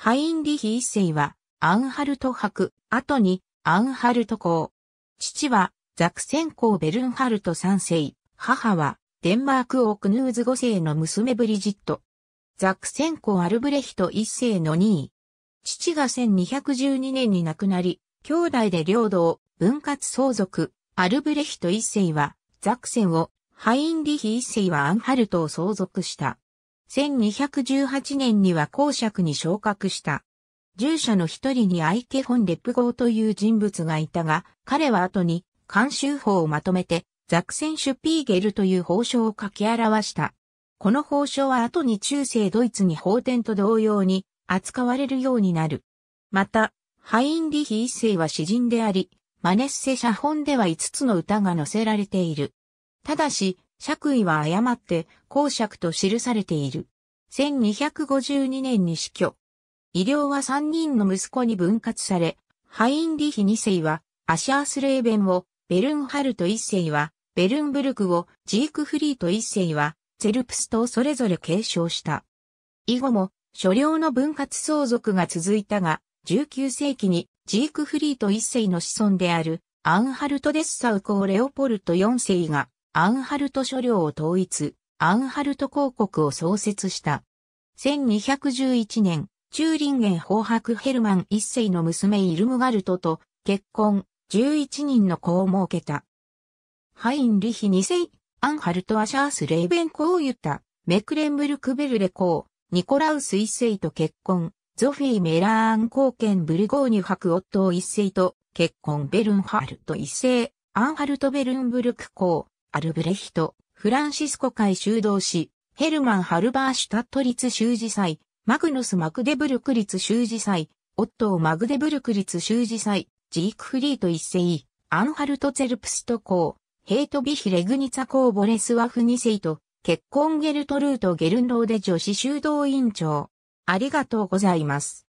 ハインリヒ一世は、アンハルト博、後に、アンハルト公。父は、ザクセン公ベルンハルト三世、母は、デンマーク王クヌーズ五世の娘ブリジット。ザクセン公アルブレヒト一世の2位。父が1212年に亡くなり、兄弟で領土を分割相続、アルブレヒト一世は、ザクセンを、ハインリヒ一世はアンハルトを相続した。1218年には公爵に昇格した。従者の一人にアイケ・フォン・レプゴーという人物がいたが、彼は後に監修法をまとめて、ザクセン・シュピーゲルという法書を書き表した。この法書は後に中世ドイツに法典と同様に扱われるようになる。また、ハインリヒ一世は詩人であり、マネッセ写本では5つの歌が載せられている。ただし、爵位は誤って公爵と記されている。1252年に死去。医療は3人の息子に分割され、ハインリヒ2世はアシャースレーベンを、ベルンハルト1世は、ベルンブルクを、ジークフリート1世は、ゼルプストをそれぞれ継承した。以後も、所領の分割相続が続いたが、19世紀にジークフリート1世の子孫であるアンハルト・デッサウコー・レオポルト4世がアンハルト諸領を統一、アンハルト公国を創設した。1211年、チューリンゲン豊白ヘルマン一世の娘イルムガルトと結婚、11人の子を設けた。ハインリヒ二世、アンハルト・アシャース・レイベンコをユタ、メクレンブルクベルレー、ニコラウス一世と結婚、ゾフィー・メラーンケン・ブルゴーニュク・夫ット世と結婚ベルンハルト一世、アンハルト・ベルンブルク公、アルブレヒト、フランシスコ会修道士、ヘルマン・ハルバーシュタット立修士祭、マグノス・マクデブルク立修士祭、オットー・マグデブルク立修士祭、ジークフリート一世、アンハルト・ツェルプスト公、ヘイト・ビヒ・レグニツァ公・ボレスワフ二世と、結婚ゲルトルート・ゲルンローデ女子修道院長。ありがとうございます。